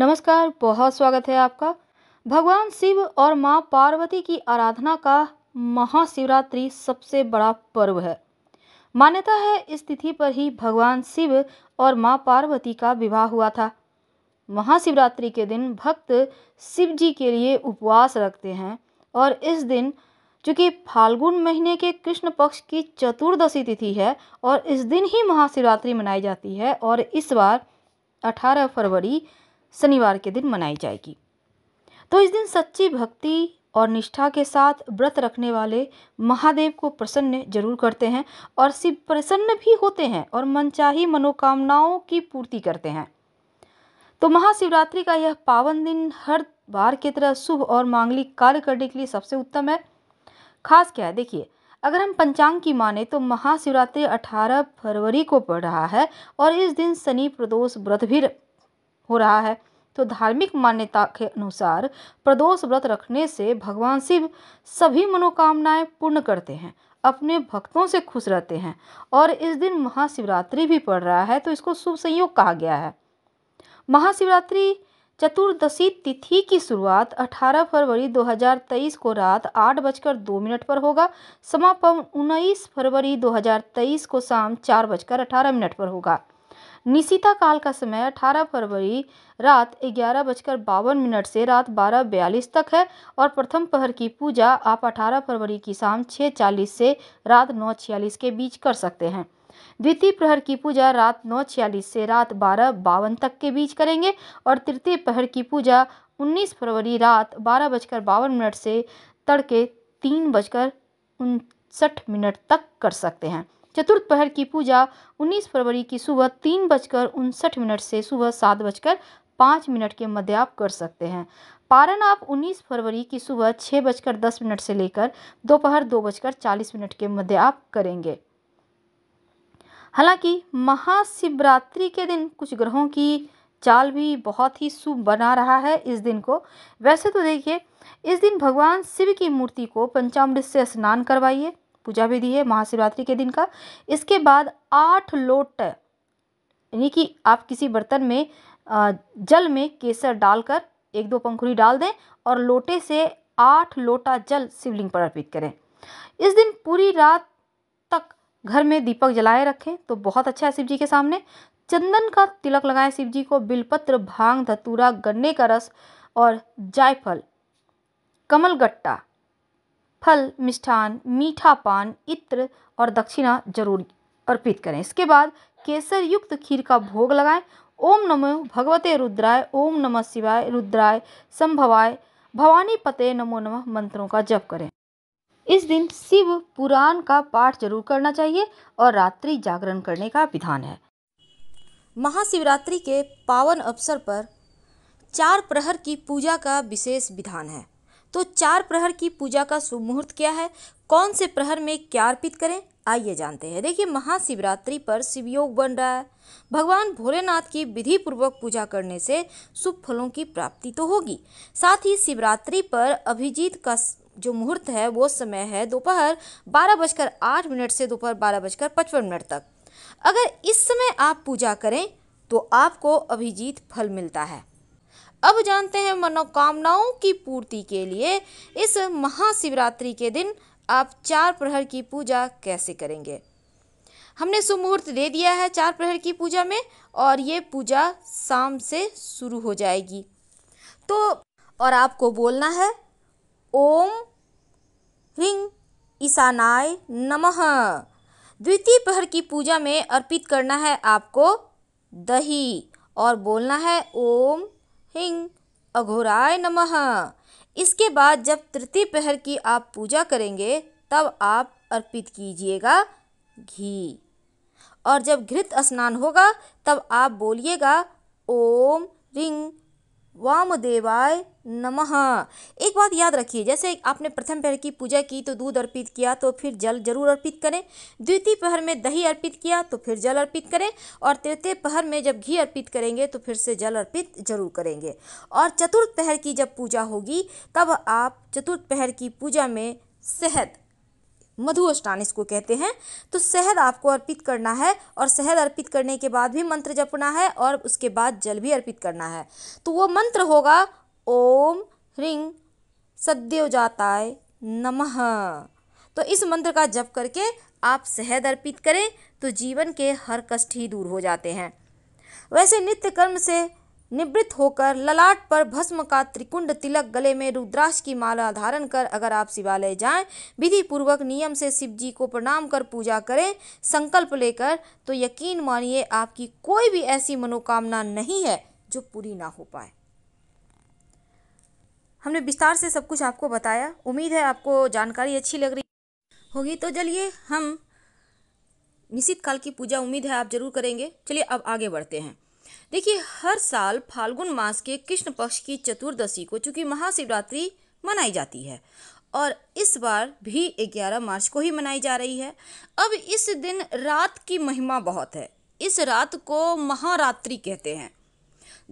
नमस्कार बहुत स्वागत है आपका भगवान शिव और माँ पार्वती की आराधना का महाशिवरात्रि सबसे बड़ा पर्व है मान्यता है इस तिथि पर ही भगवान शिव और माँ पार्वती का विवाह हुआ था महाशिवरात्रि के दिन भक्त शिव जी के लिए उपवास रखते हैं और इस दिन चूँकि फाल्गुन महीने के कृष्ण पक्ष की चतुर्दशी तिथि है और इस दिन ही महाशिवरात्रि मनाई जाती है और इस बार 18 फरवरी शनिवार के दिन मनाई जाएगी तो इस दिन सच्ची भक्ति और निष्ठा के साथ व्रत रखने वाले महादेव को प्रसन्न जरूर करते हैं और शिव प्रसन्न भी होते हैं और मनचाही मनोकामनाओं की पूर्ति करते हैं तो महाशिवरात्रि का यह पावन दिन हर बार की तरह शुभ और मांगलिक कार्य करने के लिए सबसे उत्तम है खास क्या है देखिए अगर हम पंचांग की माने तो महाशिवरात्रि 18 फरवरी को पड़ रहा है और इस दिन शनि प्रदोष व्रत भी हो रहा है तो धार्मिक मान्यता के अनुसार प्रदोष व्रत रखने से भगवान शिव सभी मनोकामनाएं पूर्ण करते हैं अपने भक्तों से खुश रहते हैं और इस दिन महाशिवरात्रि भी पड़ रहा है तो इसको शुभ संयोग कहा गया है महाशिवरात्रि चतुर्दशी तिथि की शुरुआत 18 फरवरी 2023 को रात आठ बजकर दो मिनट पर होगा समापन 19 फरवरी 2023 को शाम चार बजकर अठारह मिनट पर होगा निशिता काल का समय 18 फरवरी रात ग्यारह बजकर बावन मिनट से रात बारह बयालीस तक है और प्रथम पहर की पूजा आप 18 फरवरी की शाम छः चालीस से रात नौ छियालीस के बीच कर सकते हैं द्वितीय प्रहर की पूजा रात नौ छियालीस से रात बारह बावन तक के बीच करेंगे और तृतीय पहर की पूजा 19 फरवरी रात बारह बजकर बावन मिनट से तड़के तीन बजकर उनसठ मिनट तक कर सकते हैं चतुर्थ पहर की पूजा 19 फरवरी की सुबह तीन बजकर उनसठ मिनट से सुबह सात बजकर पाँच मिनट के मध्य आप कर सकते हैं पारण आप 19 फरवरी की सुबह छः बजकर दस मिनट से लेकर दोपहर दो बजकर चालीस मिनट के मध्य आप करेंगे हालांकि महाशिवरात्रि के दिन कुछ ग्रहों की चाल भी बहुत ही शुभ बना रहा है इस दिन को वैसे तो देखिए इस दिन भगवान शिव की मूर्ति को पंचामृत से स्नान करवाइए पूजा विधि है महाशिवरात्रि के दिन का इसके बाद आठ लोट यानी कि आप किसी बर्तन में जल में केसर डालकर एक दो पंखुड़ी डाल दें और लोटे से आठ लोटा जल शिवलिंग पर अर्पित करें इस दिन पूरी रात तक घर में दीपक जलाए रखें तो बहुत अच्छा है शिव जी के सामने चंदन का तिलक लगाएं शिव जी को बिलपत्र भांग धतूरा गन्ने का रस और जायफल कमलगट्टा फल मिष्ठान मीठा पान इत्र और दक्षिणा जरूर अर्पित करें इसके बाद केसर युक्त खीर का भोग लगाएं ओम नमो भगवते रुद्राय ओम नमः शिवाय रुद्राय संभवाय भवानी पते नमो नमः मंत्रों का जप करें इस दिन शिव पुराण का पाठ जरूर करना चाहिए और रात्रि जागरण करने का विधान है महाशिवरात्रि के पावन अवसर पर चार प्रहर की पूजा का विशेष विधान है तो चार प्रहर की पूजा का शुभ मुहूर्त क्या है कौन से प्रहर में क्या अर्पित करें आइए जानते हैं देखिए महाशिवरात्रि पर शिव योग बन रहा है भगवान भोलेनाथ की विधि पूर्वक पूजा करने से शुभ फलों की प्राप्ति तो होगी साथ ही शिवरात्रि पर अभिजीत का जो मुहूर्त है वो समय है दोपहर बारह बजकर आठ मिनट से दोपहर बारह बजकर पचपन मिनट तक अगर इस समय आप पूजा करें तो आपको अभिजीत फल मिलता है अब जानते हैं मनोकामनाओं की पूर्ति के लिए इस महाशिवरात्रि के दिन आप चार प्रहर की पूजा कैसे करेंगे हमने सुमुहूर्त दे दिया है चार प्रहर की पूजा में और ये पूजा शाम से शुरू हो जाएगी तो और आपको बोलना है ओम ह्रीं ईशानाय नमः द्वितीय प्रहर की पूजा में अर्पित करना है आपको दही और बोलना है ओम हिंग अघोराय नमः इसके बाद जब तृतीय पहर की आप पूजा करेंगे तब आप अर्पित कीजिएगा घी और जब घृत स्नान होगा तब आप बोलिएगा ओम रिंग वामदेवाय नमः एक बात याद रखिए जैसे आपने प्रथम पहर की पूजा की तो दूध अर्पित किया तो फिर जल जरूर अर्पित करें द्वितीय पहर में दही अर्पित किया तो फिर जल अर्पित करें और तृतीय पहर में जब घी अर्पित करेंगे तो फिर से जल अर्पित जरूर करेंगे और चतुर्थ पहर की जब पूजा होगी तब आप चतुर्थ पहर की पूजा में शहद मधु अष्टान इसको कहते हैं तो शहद आपको अर्पित करना है और शहद अर्पित करने के बाद भी मंत्र जपना है और उसके बाद जल भी अर्पित करना है तो वो मंत्र होगा ओम ह्रिंग सद्यो जाताय नमः तो इस मंत्र का जप करके आप सहद अर्पित करें तो जीवन के हर कष्ट ही दूर हो जाते हैं वैसे नित्य कर्म से निवृत्त होकर ललाट पर भस्म का त्रिकुंड तिलक गले में रुद्राक्ष की माला धारण कर अगर आप शिवालय जाएं विधि पूर्वक नियम से शिव जी को प्रणाम कर पूजा करें संकल्प लेकर तो यकीन मानिए आपकी कोई भी ऐसी मनोकामना नहीं है जो पूरी ना हो पाए हमने विस्तार से सब कुछ आपको बताया उम्मीद है आपको जानकारी अच्छी लग रही होगी तो चलिए हम निश्चित काल की पूजा उम्मीद है आप जरूर करेंगे चलिए अब आगे बढ़ते हैं देखिए हर साल फाल्गुन मास के कृष्ण पक्ष की चतुर्दशी को चूँकि महाशिवरात्रि मनाई जाती है और इस बार भी 11 मार्च को ही मनाई जा रही है अब इस दिन रात की महिमा बहुत है इस रात को महारात्रि कहते हैं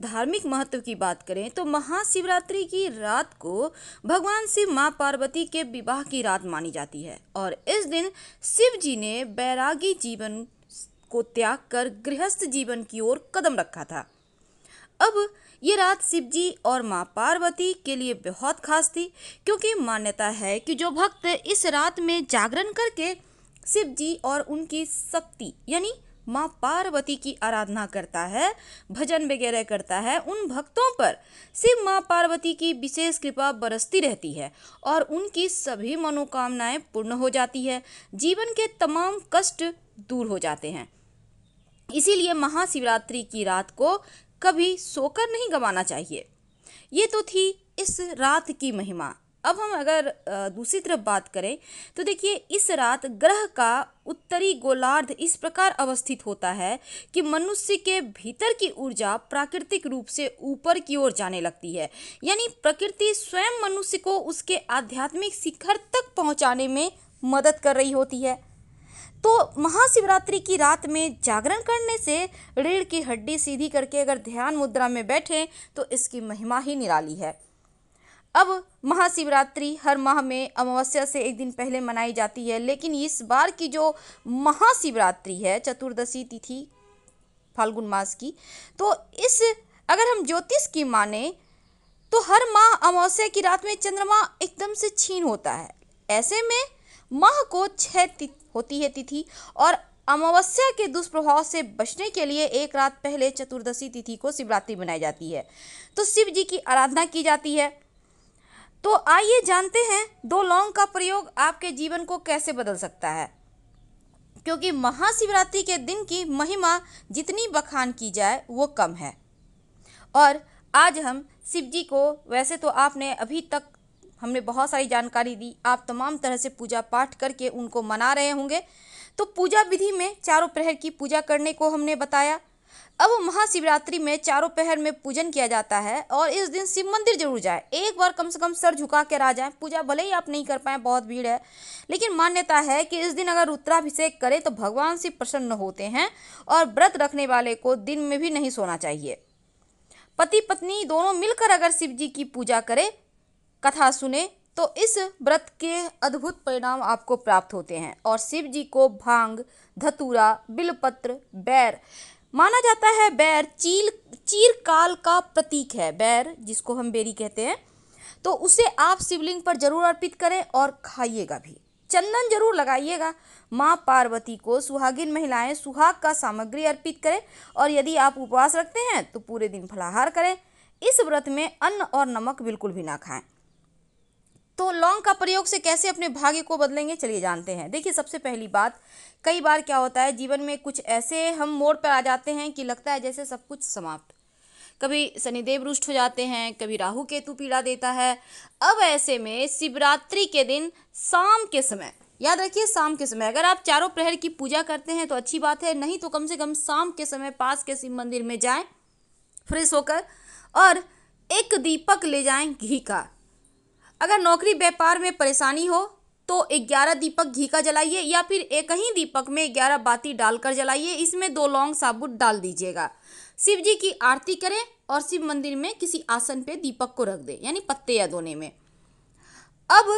धार्मिक महत्व की बात करें तो महाशिवरात्रि की रात को भगवान शिव माँ पार्वती के विवाह की रात मानी जाती है और इस दिन शिव जी ने बैरागी जीवन को त्याग कर गृहस्थ जीवन की ओर कदम रखा था अब ये रात शिवजी और माँ पार्वती के लिए बहुत खास थी क्योंकि मान्यता है कि जो भक्त इस रात में जागरण करके शिव जी और उनकी शक्ति यानी माँ पार्वती की आराधना करता है भजन वगैरह करता है उन भक्तों पर शिव माँ पार्वती की विशेष कृपा बरसती रहती है और उनकी सभी मनोकामनाएं पूर्ण हो जाती है जीवन के तमाम कष्ट दूर हो जाते हैं इसीलिए महाशिवरात्रि की रात को कभी सोकर नहीं गंवाना चाहिए ये तो थी इस रात की महिमा अब हम अगर दूसरी तरफ बात करें तो देखिए इस रात ग्रह का उत्तरी गोलार्ध इस प्रकार अवस्थित होता है कि मनुष्य के भीतर की ऊर्जा प्राकृतिक रूप से ऊपर की ओर जाने लगती है यानी प्रकृति स्वयं मनुष्य को उसके आध्यात्मिक शिखर तक पहुंचाने में मदद कर रही होती है तो महाशिवरात्रि की रात में जागरण करने से रीढ़ की हड्डी सीधी करके अगर ध्यान मुद्रा में बैठें तो इसकी महिमा ही निराली है अब महाशिवरात्रि हर माह में अमावस्या से एक दिन पहले मनाई जाती है लेकिन इस बार की जो महाशिवरात्रि है चतुर्दशी तिथि फाल्गुन मास की तो इस अगर हम ज्योतिष की माने तो हर माह अमावस्या की रात में चंद्रमा एकदम से छीन होता है ऐसे में माह को छः होती है तिथि और अमावस्या के दुष्प्रभाव से बचने के लिए एक रात पहले चतुर्दशी तिथि को शिवरात्रि मनाई जाती है तो शिव जी की आराधना की जाती है तो आइए जानते हैं दो लौंग का प्रयोग आपके जीवन को कैसे बदल सकता है क्योंकि महाशिवरात्रि के दिन की महिमा जितनी बखान की जाए वो कम है और आज हम शिव जी को वैसे तो आपने अभी तक हमने बहुत सारी जानकारी दी आप तमाम तरह से पूजा पाठ करके उनको मना रहे होंगे तो पूजा विधि में चारों प्रहर की पूजा करने को हमने बताया अब महाशिवरात्रि में चारों पहर में पूजन किया जाता है और इस दिन शिव मंदिर जरूर जाए एक बार कम से कम सर झुका के आ जाए पूजा भले ही आप नहीं कर पाए बहुत भीड़ है लेकिन मान्यता है कि इस दिन अगर रुद्राभिषेक करें तो भगवान शिव प्रसन्न होते हैं और व्रत रखने वाले को दिन में भी नहीं सोना चाहिए पति पत्नी दोनों मिलकर अगर शिव जी की पूजा करें कथा सुने तो इस व्रत के अद्भुत परिणाम आपको प्राप्त होते हैं और शिव जी को भांग धतूरा बिलपत्र बैर माना जाता है बैर चील चीरकाल का प्रतीक है बैर जिसको हम बेरी कहते हैं तो उसे आप शिवलिंग पर जरूर अर्पित करें और खाइएगा भी चंदन जरूर लगाइएगा माँ पार्वती को सुहागिन महिलाएं सुहाग का सामग्री अर्पित करें और यदि आप उपवास रखते हैं तो पूरे दिन फलाहार करें इस व्रत में अन्न और नमक बिल्कुल भी ना खाएं तो लौंग का प्रयोग से कैसे अपने भाग्य को बदलेंगे चलिए जानते हैं देखिए सबसे पहली बात कई बार क्या होता है जीवन में कुछ ऐसे हम मोड़ पर आ जाते हैं कि लगता है जैसे सब कुछ समाप्त कभी शनिदेव रुष्ट हो जाते हैं कभी राहु केतु पीड़ा देता है अब ऐसे में शिवरात्रि के दिन शाम के समय याद रखिए शाम के समय अगर आप चारों प्रहर की पूजा करते हैं तो अच्छी बात है नहीं तो कम से कम शाम के समय पास के शिव मंदिर में जाएं फ्रेश होकर और एक दीपक ले जाएं घी का अगर नौकरी व्यापार में परेशानी हो तो ग्यारह दीपक घी का जलाइए या फिर एक ही दीपक में ग्यारह बाती डालकर जलाइए इसमें दो लौंग साबुत डाल दीजिएगा शिव जी की आरती करें और शिव मंदिर में किसी आसन पे दीपक को रख दें यानी पत्ते या दोने में अब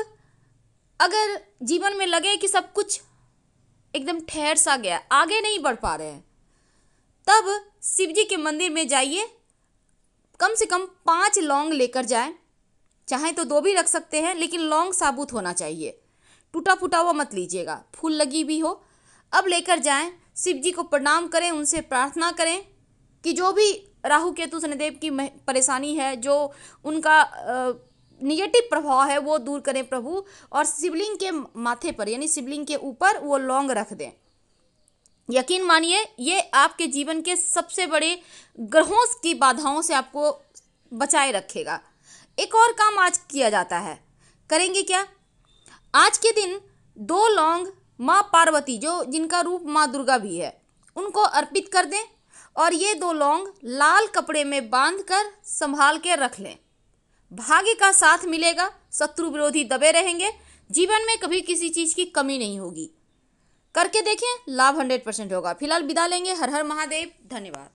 अगर जीवन में लगे कि सब कुछ एकदम ठहर सा गया आगे नहीं बढ़ पा रहे हैं तब शिव जी के मंदिर में जाइए कम से कम पाँच लौंग लेकर जाए चाहें तो दो भी रख सकते हैं लेकिन लॉन्ग साबुत होना चाहिए टूटा फूटा हुआ मत लीजिएगा फूल लगी भी हो अब लेकर जाएं शिव जी को प्रणाम करें उनसे प्रार्थना करें कि जो भी राहु केतु शनिदेव की परेशानी है जो उनका निगेटिव प्रभाव है वो दूर करें प्रभु और शिवलिंग के माथे पर यानी शिवलिंग के ऊपर वो लौंग रख दें यकीन मानिए ये आपके जीवन के सबसे बड़े ग्रहों की बाधाओं से आपको बचाए रखेगा एक और काम आज किया जाता है करेंगे क्या आज के दिन दो लौंग माँ पार्वती जो जिनका रूप माँ दुर्गा भी है उनको अर्पित कर दें और ये दो लौंग लाल कपड़े में बांध कर संभाल के रख लें भाग्य का साथ मिलेगा शत्रु विरोधी दबे रहेंगे जीवन में कभी किसी चीज़ की कमी नहीं होगी करके देखें लाभ हंड्रेड परसेंट होगा फिलहाल विदा लेंगे हर हर महादेव धन्यवाद